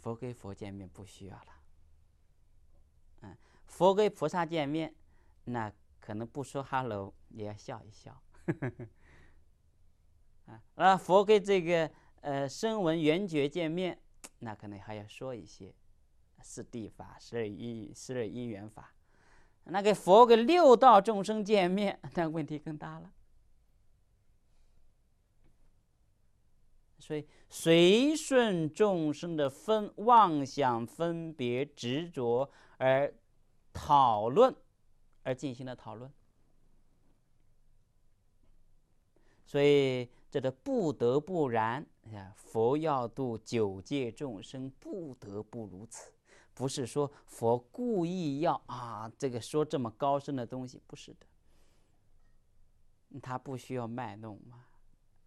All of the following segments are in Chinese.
佛跟佛见面不需要了，嗯，佛跟菩萨见面，那可能不说 hello 也要笑一笑，啊，那佛跟这个呃声闻缘觉见面，那可能还要说一些四谛法、十二因、十二因缘法。那个佛跟六道众生见面，那问题更大了。所以随顺众生的分妄想分别执着而讨论，而进行的讨论。所以这个不得不然，佛要度九界众生，不得不如此，不是说佛故意要啊，这个说这么高深的东西，不是的，他不需要卖弄嘛，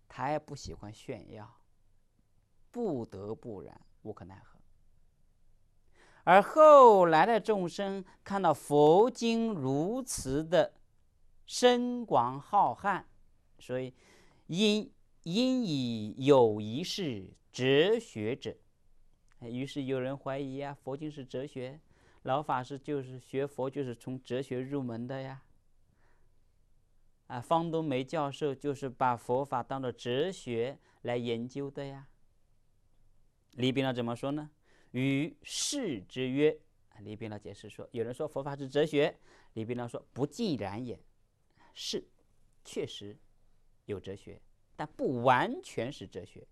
他也不喜欢炫耀。不得不然，无可奈何。而后来的众生看到佛经如此的深广浩瀚，所以因因以有一世哲学者，于是有人怀疑呀，佛经是哲学，老法师就是学佛就是从哲学入门的呀，啊，方东梅教授就是把佛法当做哲学来研究的呀。李炳呢怎么说呢？与世之约李炳呢解释说：“有人说佛法是哲学，李炳呢说不既然也是，确实有哲学，但不完全是哲学。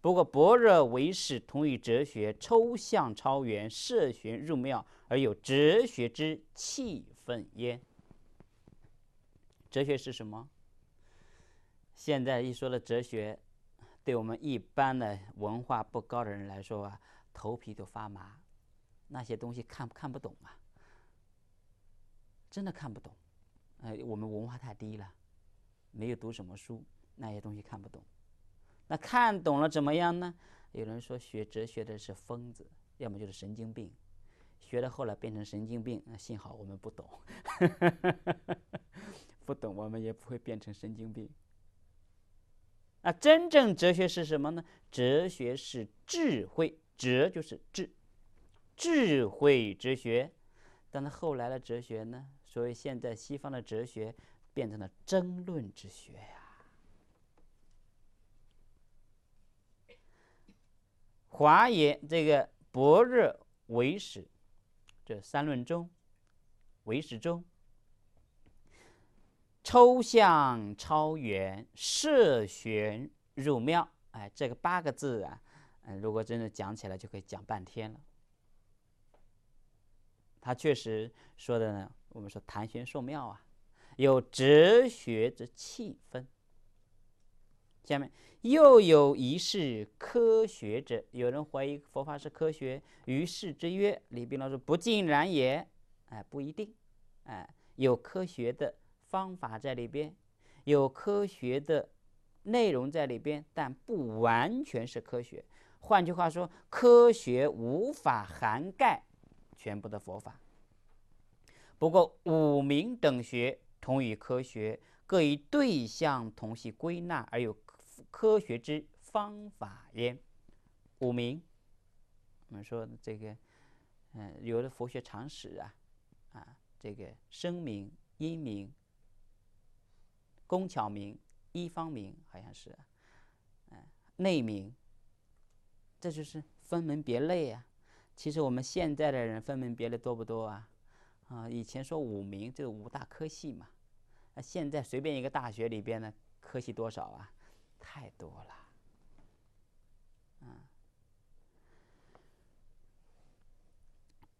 不过般若为始，同于哲学，抽象超远，涉玄入妙，而有哲学之气氛焉。哲学是什么？现在一说了哲学。”对我们一般的文化不高的人来说啊，头皮都发麻，那些东西看看不懂啊？真的看不懂，哎，我们文化太低了，没有读什么书，那些东西看不懂。那看懂了怎么样呢？有人说学哲学的是疯子，要么就是神经病，学了后来变成神经病。那幸好我们不懂，不懂我们也不会变成神经病。那真正哲学是什么呢？哲学是智慧，哲就是智，智慧哲学。但是后来的哲学呢？所以现在西方的哲学变成了争论之学呀。华严这个“博热为始”，这三论中，为始中。抽象超远涉玄入妙，哎，这个八个字啊，嗯，如果真的讲起来，就可以讲半天了。他确实说的呢，我们说谈玄说妙啊，有哲学之气氛。下面又有一世科学者有人怀疑佛法是科学，于是之曰：“李斌老师，不尽然也，哎，不一定，哎，有科学的。”方法在里边，有科学的内容在里边，但不完全是科学。换句话说，科学无法涵盖全部的佛法。不过五明等学同与科学各以对象同系归纳，而有科学之方法焉。五明，我们说这个，嗯，有的佛学常识啊，啊，这个声名、音名。工巧名、医方名，好像是，嗯，内名，这就是分门别类啊。其实我们现在的人分门别类多不多啊？啊，以前说五名就是五大科系嘛，那现在随便一个大学里边的科系多少啊？太多了。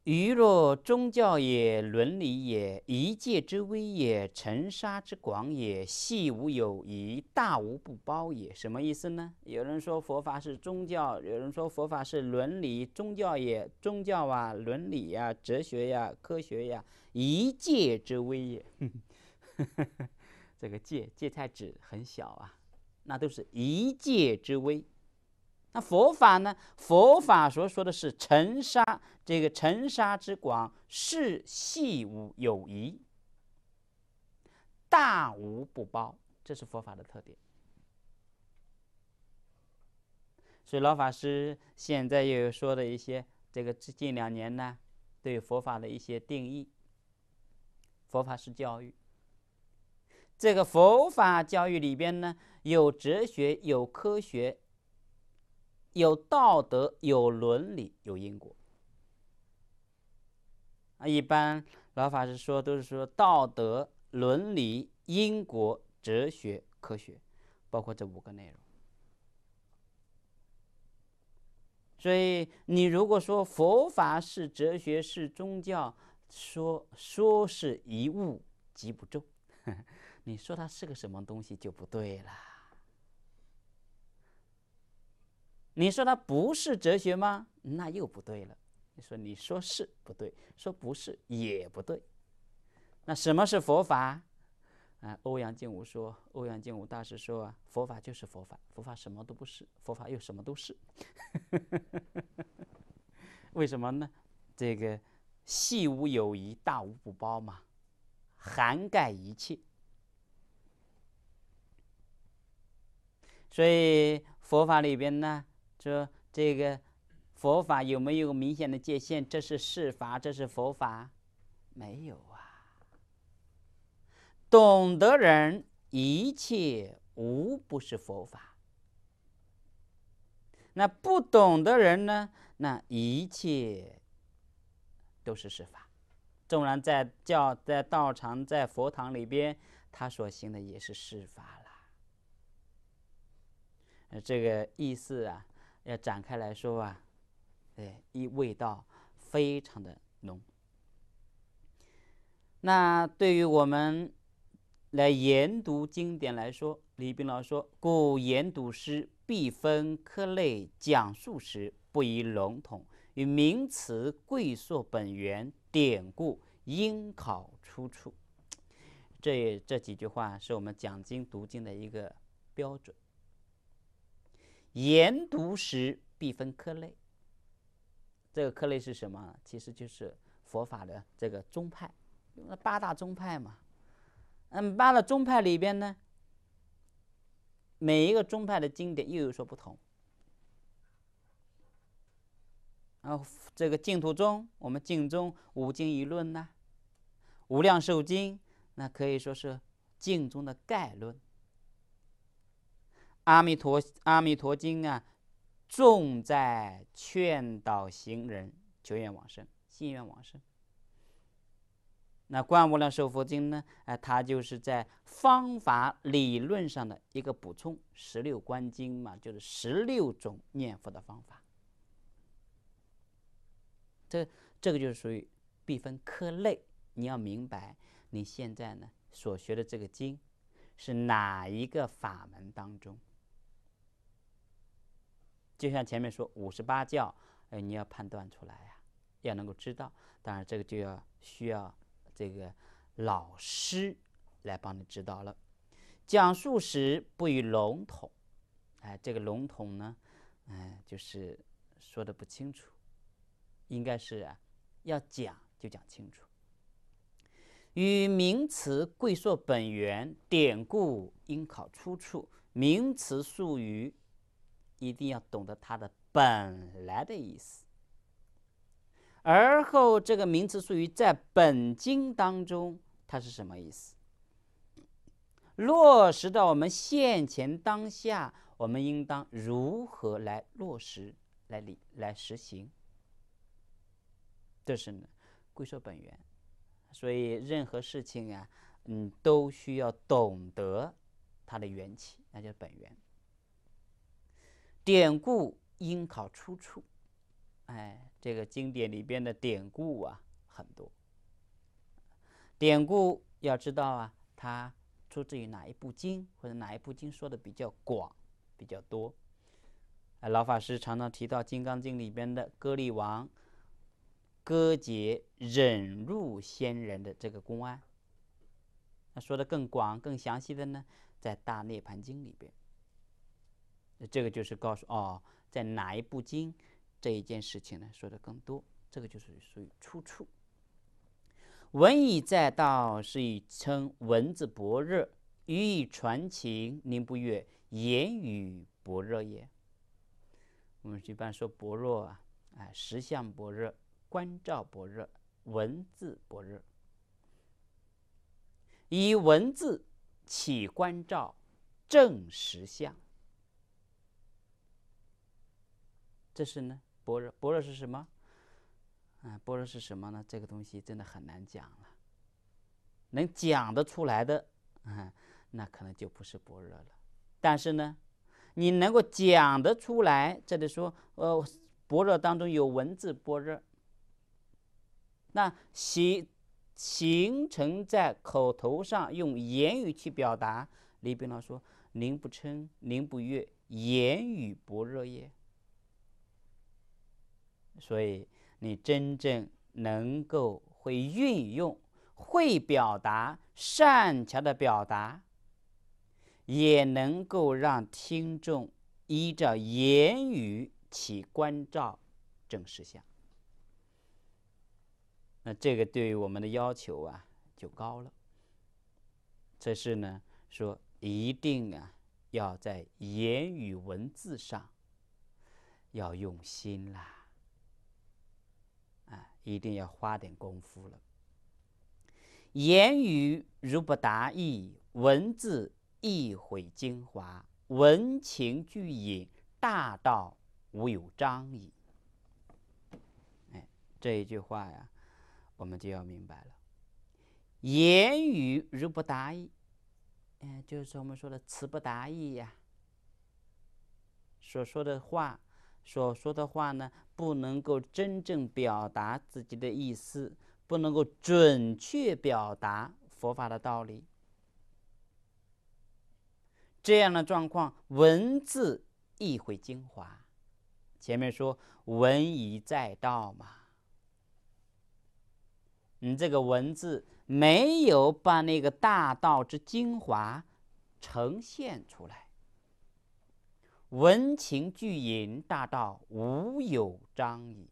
于若宗教也，伦理也，一界之微也，尘沙之广也，细无有一大无不包也。什么意思呢？有人说佛法是宗教，有人说佛法是伦理。宗教也，宗教啊，伦理呀，哲学呀，科学呀，一界之微也。这个芥芥菜指很小啊，那都是一界之微。那佛法呢？佛法所说的“是尘沙”，这个尘沙之广，是细无有疑，大无不包，这是佛法的特点。所以老法师现在又说的一些，这个最近两年呢，对佛法的一些定义。佛法是教育，这个佛法教育里边呢，有哲学，有科学。有道德，有伦理，有因果。啊，一般老法师说都是说道德、伦理、因果、哲学、科学，包括这五个内容。所以你如果说佛法是哲学是宗教，说说是一物即不中，你说它是个什么东西就不对了。你说它不是哲学吗？那又不对了。你说你说是不对，说不是也不对。那什么是佛法？啊，欧阳竟无说，欧阳竟无大师说，佛法就是佛法，佛法什么都不是，佛法又什么都是。为什么呢？这个细无有疑，大无不包嘛，涵盖一切。所以佛法里边呢。说这个佛法有没有明显的界限？这是世法，这是佛法，没有啊。懂得人，一切无不是佛法；那不懂的人呢？那一切都是世法。纵然在教、在道场、在佛堂里边，他所行的也是世法了。这个意思啊。要展开来说啊，哎，一味道非常的浓。那对于我们来研读经典来说，李斌老师说：“故研读诗，必分科类讲述时，不宜笼统，与名词、贵硕本源、典故、应考出处。”这这几句话是我们讲经读经的一个标准。研读时必分科类，这个科类是什么？其实就是佛法的这个宗派，那八大宗派嘛。嗯，八大宗派里边呢，每一个宗派的经典又有所不同。啊，这个净土宗，我们净宗五经一论呐，无量寿经那可以说是净宗的概论。阿弥陀阿弥陀经啊，重在劝导行人求愿往生，心愿往生。那观无量寿佛经呢？哎，它就是在方法理论上的一个补充。十六观经嘛，就是十六种念佛的方法。这这个就是属于必分科类。你要明白，你现在呢所学的这个经，是哪一个法门当中？就像前面说五十八教，哎，你要判断出来呀，要能够知道。当然，这个就要需要这个老师来帮你指导了。讲述时不与笼统，哎，这个笼统呢，哎，就是说的不清楚，应该是要讲就讲清楚。与名词贵硕本源，典故应考出处，名词术语。一定要懂得它的本来的意思，而后这个名词术语在本经当中它是什么意思？落实到我们现前当下，我们应当如何来落实、来理、来实行？这是呢，归说本源。所以任何事情啊，嗯，都需要懂得它的缘起，那就是本源。典故应考出处，哎，这个经典里边的典故啊很多。典故要知道啊，它出自于哪一部经，或者哪一部经说的比较广、比较多。老法师常常提到《金刚经》里边的歌利王割截忍辱仙人的这个公案。那说的更广、更详细的呢，在《大涅盘经》里边。那这个就是告诉哦，在哪一部经这一件事情呢说的更多，这个就是属于出处。文以载道，是以称文字薄热，语以传情，宁不悦言语薄热也。我们一般说薄弱啊，哎，实相薄热，观照薄热，文字薄热。以文字起观照，正实相。这是呢，般若，般若是什么？啊，般若是什么呢？这个东西真的很难讲了，能讲得出来的，啊，那可能就不是般若了。但是呢，你能够讲得出来，这里说，呃，般若当中有文字般若，那形形成在口头上用言语去表达。李炳老说：“宁不嗔，宁不悦，言语般若也。”所以，你真正能够会运用、会表达、善巧的表达，也能够让听众依照言语起关照正实相。那这个对于我们的要求啊，就高了。这是呢，说一定啊，要在言语文字上要用心啦。一定要花点功夫了。言语如不达意，文字亦毁精华，文情俱隐，大道无有章矣。哎，这一句话呀，我们就要明白了。言语如不达意，哎，就是我们说的词不达意呀。所说的话，所说的话呢？不能够真正表达自己的意思，不能够准确表达佛法的道理。这样的状况，文字亦会精华。前面说文以载道嘛，你这个文字没有把那个大道之精华呈现出来。文情俱隐，大道无有章矣。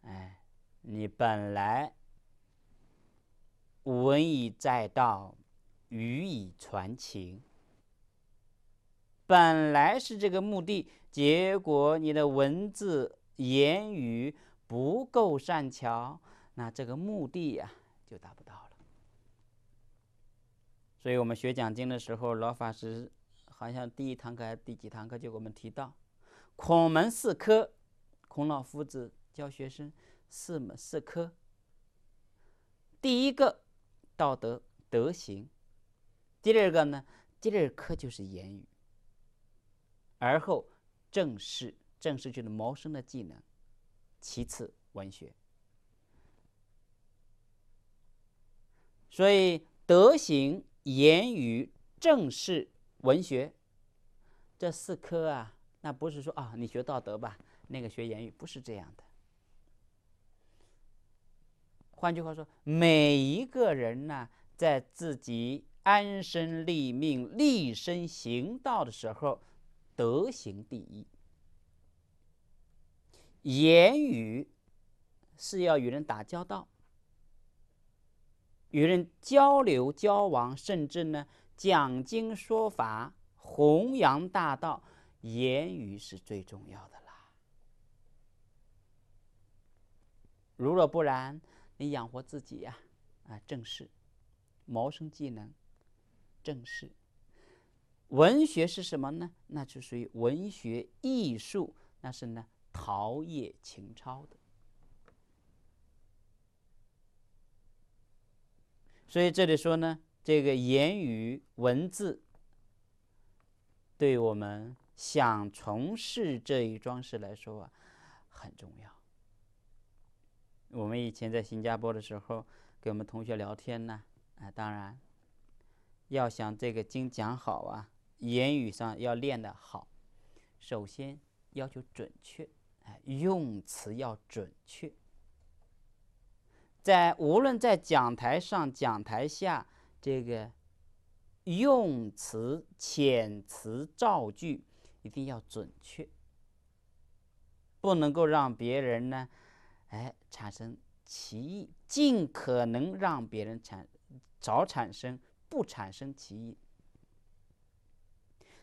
哎，你本来文以载道，语以传情，本来是这个目的，结果你的文字言语不够善巧，那这个目的呀就达不到了。所以我们学《讲经》的时候，老法师。好像第一堂课还是第几堂课，就给我们提到孔门四科，孔老夫子教学生四门四科。第一个道德德行，第二个呢，第二科就是言语，而后正式正式就是谋生的技能，其次文学。所以德行、言语、正事。文学，这四科啊，那不是说啊，你学道德吧，那个学言语不是这样的。换句话说，每一个人呢，在自己安身立命、立身行道的时候，德行第一，言语是要与人打交道、与人交流交往，甚至呢。讲经说法，弘扬大道，言语是最重要的啦。如若不然，你养活自己呀，啊，正事，谋生技能，正事。文学是什么呢？那就属于文学艺术，那是呢陶冶情操的。所以这里说呢。这个言语文字，对我们想从事这一桩事来说啊，很重要。我们以前在新加坡的时候，跟我们同学聊天呢，啊，当然，要想这个经讲好啊，言语上要练得好，首先要求准确，哎，用词要准确。在无论在讲台上、讲台下。这个用词、遣词、造句一定要准确，不能够让别人呢，哎产生歧义，尽可能让别人产早产生不产生歧义，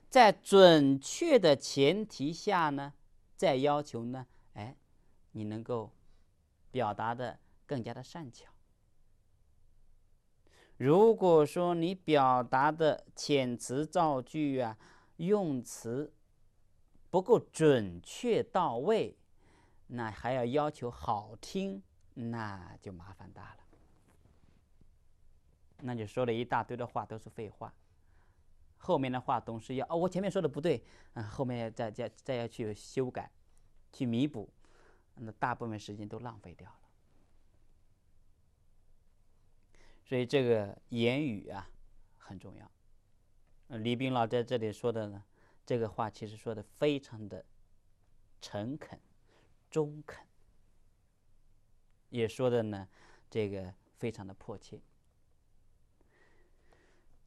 在准确的前提下呢，再要求呢，哎你能够表达的更加的善巧。如果说你表达的遣词造句啊、用词不够准确到位，那还要要求好听，那就麻烦大了。那就说了一大堆的话都是废话，后面的话总是要哦，我前面说的不对啊，后面再再再要去修改、去弥补，那大部分时间都浪费掉了。所以这个言语啊，很重要。李斌老在这里说的呢，这个话其实说的非常的诚恳、中肯，也说的呢这个非常的迫切。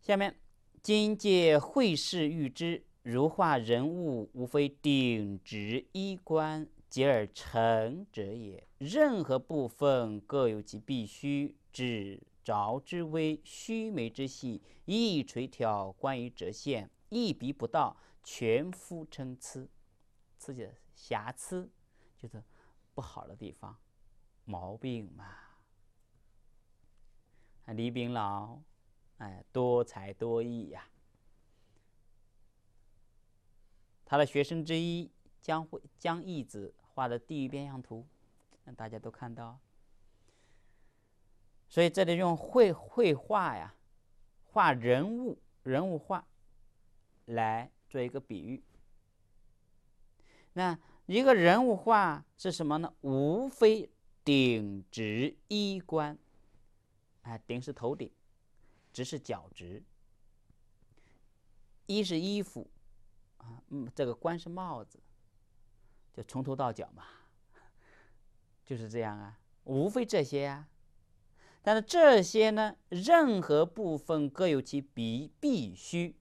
下面今借会事喻之，如画人物，无非顶、直、衣冠，结而成者也。任何部分各有其必须，指。着之微，须眉之细，一垂挑，关于折线，一笔不到，全乎参差，自己瑕疵，就是不好的地方，毛病嘛。李炳老，哎，多才多艺呀。他的学生之一江会江义子画的地狱变相图，让大家都看到。所以这里用绘绘画呀，画人物人物画，来做一个比喻。那一个人物画是什么呢？无非顶直衣冠。哎，顶是头顶，直是脚直。衣是衣服，啊，嗯，这个冠是帽子，就从头到脚嘛，就是这样啊，无非这些呀。但是这些呢，任何部分各有其必必须，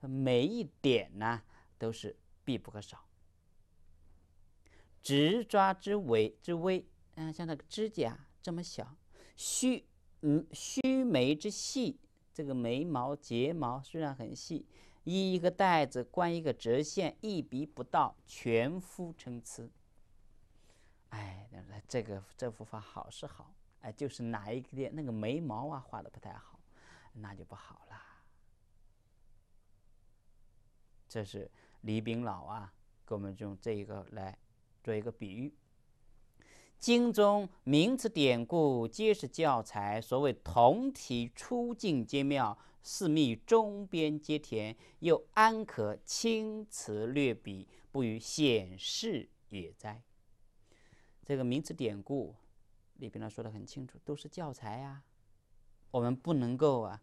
每一点呢都是必不可少。直抓之尾之微，嗯，像那个指甲这么小，须嗯须眉之细，这个眉毛睫毛虽然很细，一一个带子，关一个折线，一笔不到，全幅称次。哎，那这个这幅画好是好。哎，就是哪一点那个眉毛啊画的不太好，那就不好了。这是李炳老啊，给我们用这一个来做一个比喻。经中名词典故皆是教材，所谓同体出境皆妙，四密中边皆甜，又安可轻辞略笔，不与显示也哉？这个名词典故。里边呢说的很清楚，都是教材呀，我们不能够啊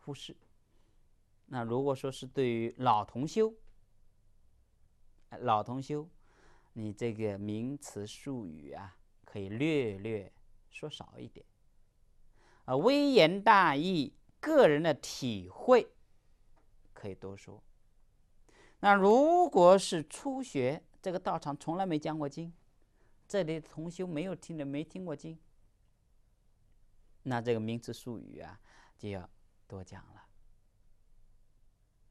忽视。那如果说是对于老同修，老同修，你这个名词术语啊可以略略说少一点，啊，微言大义、个人的体会可以多说。那如果是初学，这个道场从来没讲过经。这里同修没有听的，没听过经，那这个名词术语啊，就要多讲了。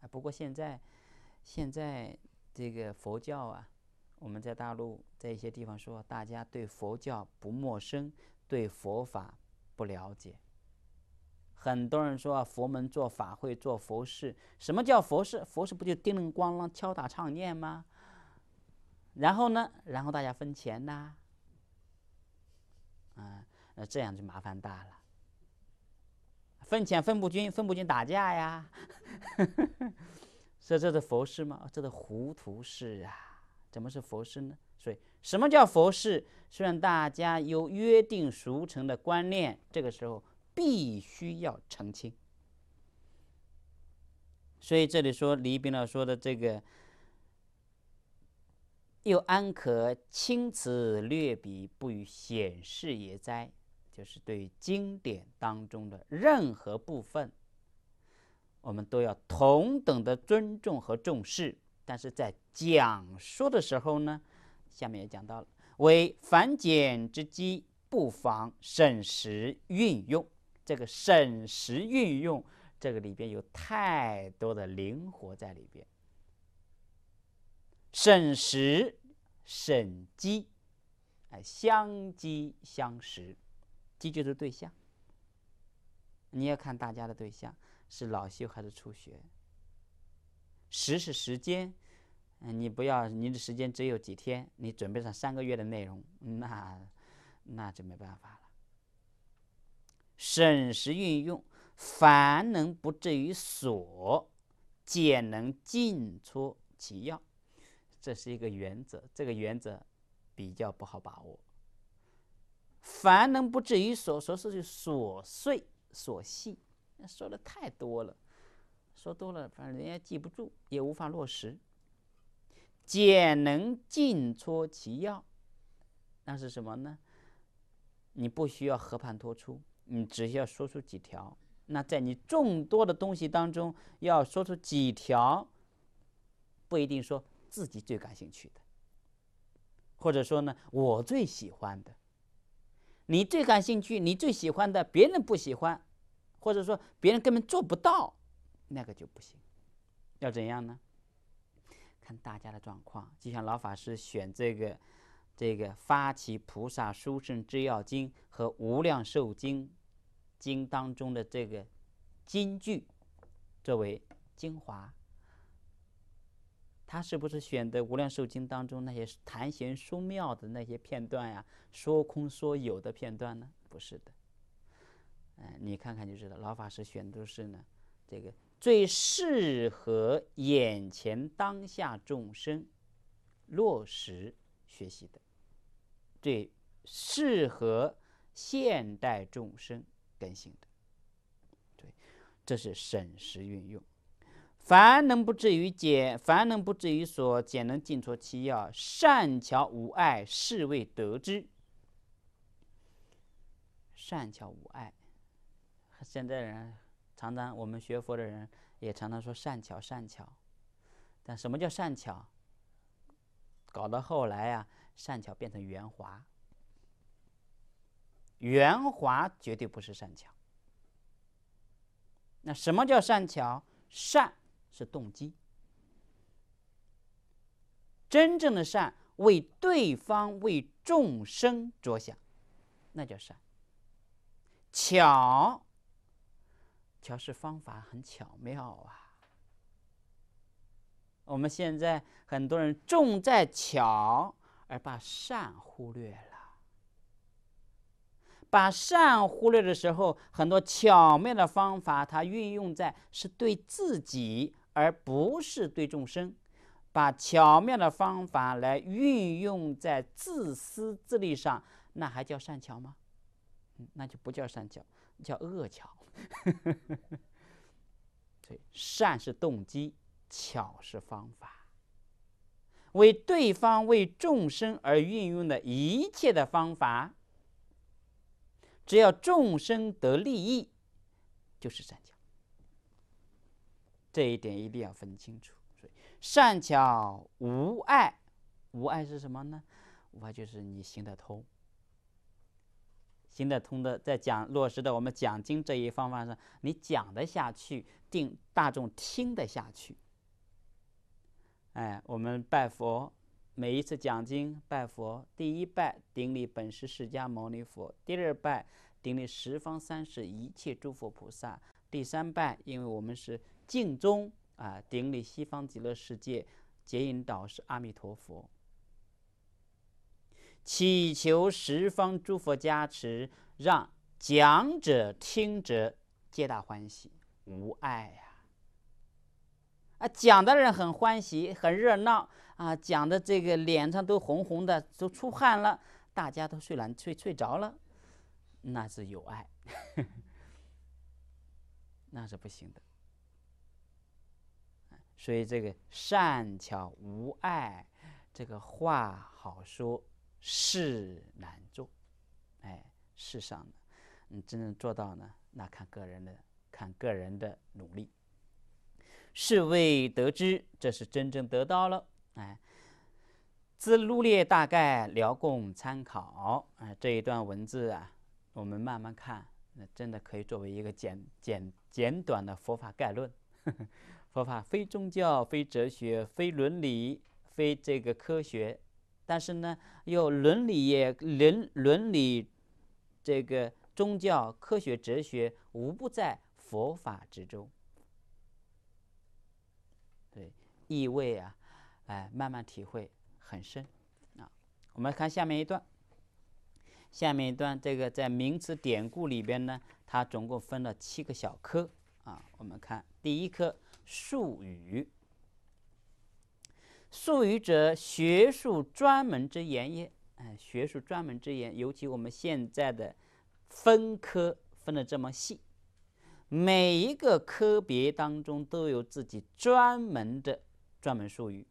啊，不过现在，现在这个佛教啊，我们在大陆在一些地方说，大家对佛教不陌生，对佛法不了解。很多人说佛门做法会做佛事，什么叫佛事？佛事不就叮铃咣啷敲打唱念吗？然后呢？然后大家分钱呐？嗯，那这样就麻烦大了。分钱分不均，分不均打架呀。所 以这是佛事吗？这是糊涂事啊！怎么是佛事呢？所以，什么叫佛事？是让大家有约定俗成的观念，这个时候必须要澄清。所以，这里说李冰老师说的这个。又安可轻辞略笔，不与显示也哉？就是对经典当中的任何部分，我们都要同等的尊重和重视。但是在讲说的时候呢，下面也讲到了，为繁简之机，不妨审时运用。这个审时运用，这个里边有太多的灵活在里边。审时审机，哎，相机相识，机就是对象。你要看大家的对象是老修还是初学。时是时间，嗯，你不要，你的时间只有几天，你准备上三个月的内容，那那就没办法了。审时运用，凡能不至于所，皆能尽出其要。这是一个原则，这个原则比较不好把握。凡能不至于所说是琐碎琐细，说的太多了，说多了，反正人家记不住，也无法落实。简能尽撮其要，那是什么呢？你不需要和盘托出，你只需要说出几条。那在你众多的东西当中，要说出几条，不一定说。自己最感兴趣的，或者说呢，我最喜欢的，你最感兴趣、你最喜欢的，别人不喜欢，或者说别人根本做不到，那个就不行。要怎样呢？看大家的状况。就像老法师选这个、这个《发起菩萨殊胜制药经》和《无量寿经》经当中的这个金句作为精华。他是不是选的《无量寿经》当中那些谈玄说妙的那些片段呀，说空说有的片段呢？不是的，嗯，你看看就知道，老法师选都是呢，这个最适合眼前当下众生落实学习的，最适合现代众生更新的，对，这是审时运用。凡能不至于解，凡能不至于所解能尽脱其要。善巧无碍，是谓得之。善巧无碍，现在人常常我们学佛的人也常常说善巧善巧，但什么叫善巧？搞到后来呀，善巧变成圆滑，圆滑绝对不是善巧。那什么叫善巧？善。是动机。真正的善为对方、为众生着想，那叫善。巧，巧是方法很巧妙啊。我们现在很多人重在巧，而把善忽略了。把善忽略的时候，很多巧妙的方法，它运用在是对自己。而不是对众生，把巧妙的方法来运用在自私自利上，那还叫善巧吗？那就不叫善巧，叫恶巧。对，善是动机，巧是方法。为对方、为众生而运用的一切的方法，只要众生得利益，就是善巧。这一点一定要分清楚。所以善巧无碍，无碍是什么呢？无碍就是你行得通，行得通的，在讲落实的我们讲经这一方法上，你讲得下去，定大众听得下去。哎，我们拜佛，每一次讲经拜佛，第一拜顶礼本师释迦牟尼佛，第二拜顶礼十方三世一切诸佛菩萨，第三拜，因为我们是。静中啊，顶礼西方极乐世界接引导师阿弥陀佛，祈求十方诸佛加持，让讲者听者皆大欢喜，无爱呀！啊，讲的人很欢喜，很热闹啊，讲的这个脸上都红红的，都出汗了，大家都睡懒睡睡着了，那是有爱，那是不行的。所以这个善巧无碍，这个话好说，事难做，哎，世上的，你真正做到呢？那看个人的，看个人的努力。是谓得知，这是真正得到了。哎，自入列大概聊供参考，哎，这一段文字啊，我们慢慢看，那真的可以作为一个简简简短的佛法概论。呵呵佛法非宗教、非哲学、非伦理、非这个科学，但是呢，又伦理也伦伦理，这个宗教、科学、哲学无不在佛法之中。对，意味啊，哎，慢慢体会很深啊。我们看下面一段，下面一段这个在名词典故里边呢，它总共分了七个小科啊。我们看第一科。术语，术语者，学术专门之言也。哎，学术专门之言，尤其我们现在的分科分的这么细，每一个科别当中都有自己专门的专门术语，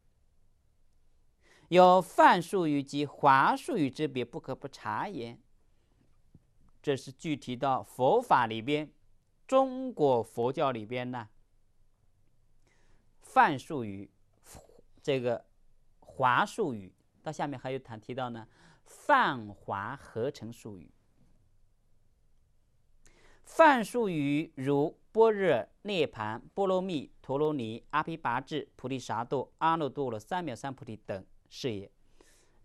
有泛术语及华术语之别，不可不察言。这是具体到佛法里边，中国佛教里边呢。泛术语，这个华术语，到下面还有谈提到呢。泛华合成术语，泛术语如般若、涅盘、波罗蜜、陀罗尼、阿毗跋致、菩提萨埵、阿耨多罗三藐三菩提等是也。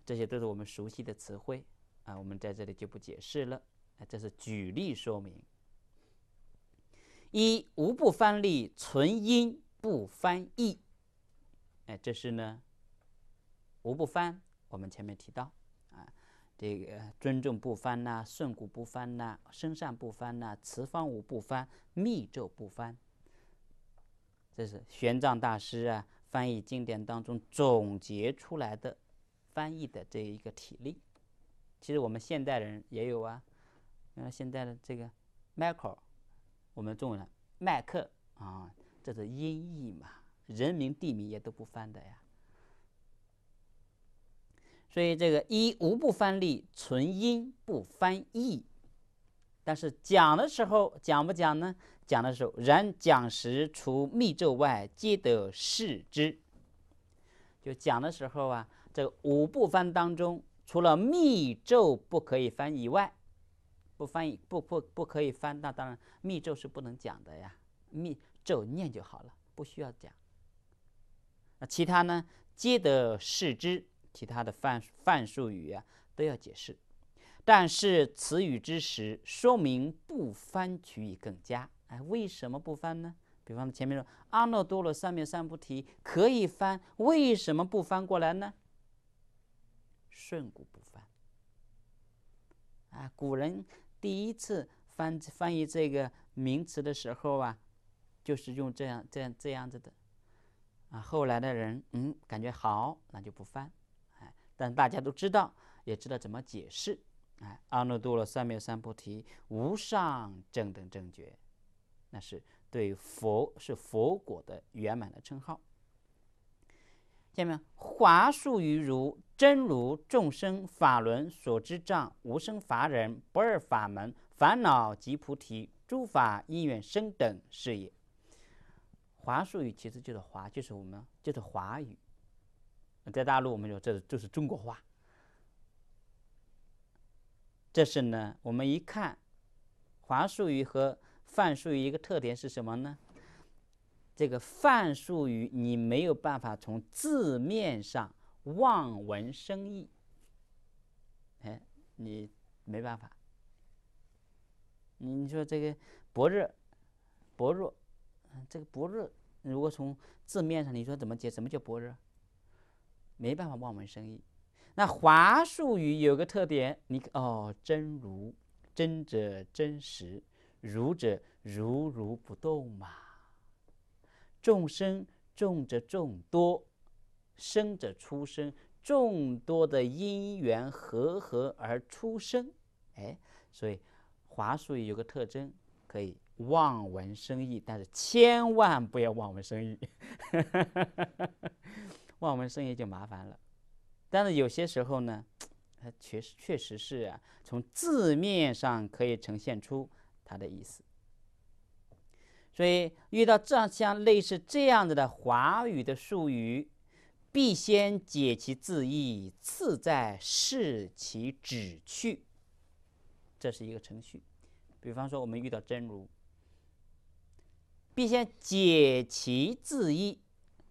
这些都是我们熟悉的词汇啊，我们在这里就不解释了啊，这是举例说明。一无不翻例，纯因。不翻译，哎，这是呢。无不翻，我们前面提到啊，这个尊重不翻呐，顺古不翻呐，生善不翻呐，慈方无不翻，密咒不翻。这是玄奘大师啊翻译经典当中总结出来的翻译的这一个体例。其实我们现代人也有啊，原来现在的这个 Michael，我们中文麦克啊。这是音译嘛？人名地名也都不翻的呀。所以这个一无不翻，译，存音不翻译。但是讲的时候讲不讲呢？讲的时候，然讲时除密咒外，皆得视之。就讲的时候啊，这个五不翻当中，除了密咒不可以翻以外，不翻译不不不可以翻。那当然，密咒是不能讲的呀。密。咒念就好了，不需要讲。那其他呢？皆得是之，其他的泛泛术语啊都要解释。但是词语之时，说明不翻取义更加。哎，为什么不翻呢？比方前面说阿耨多罗三藐三菩提可以翻，为什么不翻过来呢？顺古不翻。啊，古人第一次翻翻译这个名词的时候啊。就是用这样、这样、这样子的，啊，后来的人，嗯，感觉好，那就不翻，哎，但大家都知道，也知道怎么解释，哎，阿耨多罗三藐三菩提，无上正等正觉，那是对佛是佛果的圆满的称号。下面华树于如真如众生法轮所知障无生法忍不二法门烦恼及菩提诸法因缘生等是也。华语其实就是华，就是我们就是华语，在大陆我们说这就是中国话。这是呢，我们一看，华语和泛语一个特点是什么呢？这个泛语你没有办法从字面上望文生义，哎，你没办法。你你说这个薄弱薄弱。这个不热，如果从字面上，你说怎么解？什么叫不热？没办法望文生义。那华术语有个特点，你哦，真如真者真实，如者如如不动嘛。众生众者众多，生者出生，众多的因缘合合而出生。哎，所以华术语有个特征，可以。望文生义，但是千万不要望文生义，望 文生义就麻烦了。但是有些时候呢，它确实确实是啊，从字面上可以呈现出它的意思。所以遇到这样像类似这样子的华语的术语，必先解其字义，次再释其旨趣，这是一个程序。比方说，我们遇到真如。必先解其字义，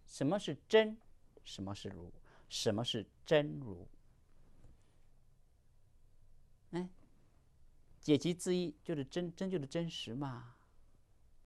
什么是真，什么是如，什么是真如？哎，解其字义就是真，真就是真实嘛。